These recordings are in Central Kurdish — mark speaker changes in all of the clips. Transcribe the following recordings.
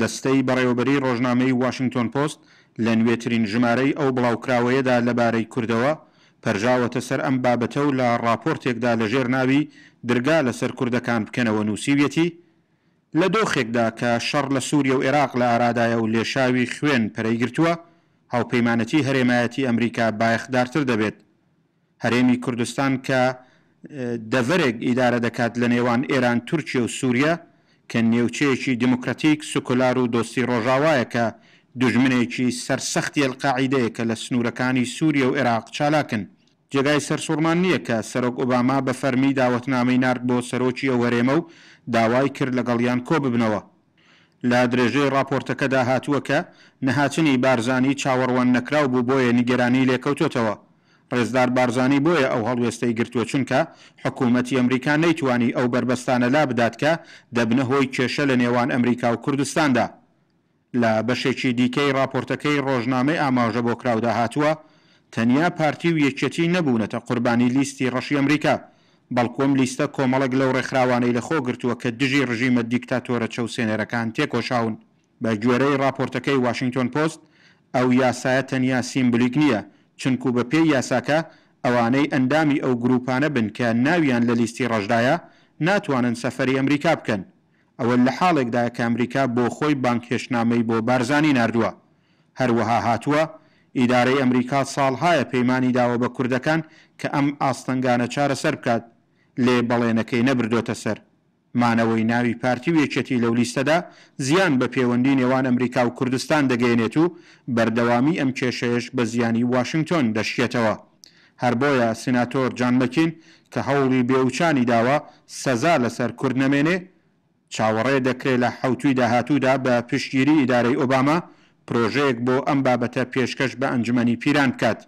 Speaker 1: دەستەی بەڕێوەبەری ڕۆژنامەی واشنگتن پۆست لە نوێترین ژمارەی ئەو بڵاوکراوەیەدا لەبارەی کوردەوە پەرژاوەتە سەر ئەم بابەتە و لە راپۆرتێکدا لە ژێر ناوی درگا لەسەر کوردەکان بکەنەوە نووسیویەتی لە دۆخێکدا کە شەڕ لە سووریە و عێراق لە ئارادایە و لێشاوی خوێن پەرەیگرتووە هاوپەیمانەتی هەرێمایەتی ئەمریکا بایەخدارتر دەبێت هەرێمی کوردستان کە دەڤەرێک ئیدارە دەکات لە نێوان ئێران تورکیا و سووریە کە نێوچەیەکی دموکراتیک سکولار و دۆستی ڕۆژاوایەکە دژمنێکی سەرسەختی ئەلقاعیدەیە کە لە سنوورەکانی سووریە و عێراق چالاکن جێگای سەرسوورمان نییە کە سەرۆک ئۆباما بە فەرمی داوەتنامەی نارد بۆ سەرۆکی ئەوەرێمە و داوای کرد لەگەڵیان کۆ ببنەوە لە درێژەی راپۆرتەکەدا هاتووە کە نەهاتنی بارزانی چاوەڕوان نەکراو بوو بۆیە نیگەرانی لێکەوتۆتەوە پرزدار بارزانانی بۆیە ئەو هەڵوێستەی گرتووە چونکە حکوومەتتی ئەمریکا نەیتوانی ئەو بربەستانە لا بدات کە دەبنە هۆی کێشە لە نێوان ئەمریکا و کوردستاندا لە بەشێکی دیکەی راپۆرتەکەی ڕۆژنامەی ئاماژە بۆ کراودا هاتووە تەنیا پارتی و یەکەتی نەبوونەتە قوربانی لیستی ڕەشی ئەمریکا بەڵکۆم لیستە کۆمەڵک لەو ڕێکخراوانەی لەخۆ گرتووە کە دژی ڕژیمە دیکتاتۆرە چەوسێنەرەکان تێکۆشاون بە گوێرەی راپۆرتەکەی واشنگتن پۆست ئەو یاسایە تەنیا سیمبلیک نییە چونکو بە پێی یاساکە ئەوانەی ئەندامی ئەو گروپانە بن کە ناویان لە لیستی ڕژدایە ناتوانن سەفری ئەمریکا بکەن ئەوە لە حاڵێکدا کە ئەمریکا بۆ خۆی بانکهێشنامەی بۆ بارزانانی نردووە هەروەها هاتووە ئیدارەی ئەمریکا ساڵهایە پەیمانی داوە بە کوردەکان کە ئەم ئاستنگانە چارەسەر بکات لێ بەڵێنەکەی نەبردۆتە سەر مانەوەی ناوی پارتی وێکێتی لەو لیستەدا زیان بە پەیوەندی نێوان ئەمریکا و کوردستان دەگەێنێت و بەردەوامی ئەم کێشەیەش بە زیانی واشنگتۆن دەشێتەوە هەر بۆیە سناتۆر جانمەکین کە هەوڵی بێوچانی داوە سەزا لەسەر کورد نەمێنێ چاوەڕێ دەکرێت لە حوتوی داهاتوودا بە پشتگیری ئیدارەی ئۆباما پرۆژەیەک بۆ ئەم بابەتە پێشکەش بە ئەنجمەنی پیران بکات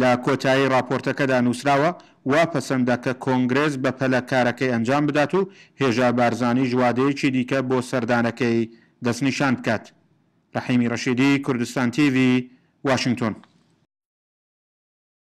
Speaker 1: لە کۆتایی راپۆرتەکەدا نووسراوە وا پەسەندە کە کۆنگرس بە پەلەکارەکەی ئەنجام بدات و هێژا بارزانانی ژوادەیەکی دیکە بۆ سەردانەکەی دەستنیشان بکات. ڕحیمی ڕەشیدی کوردستان تیوی واشنگتن.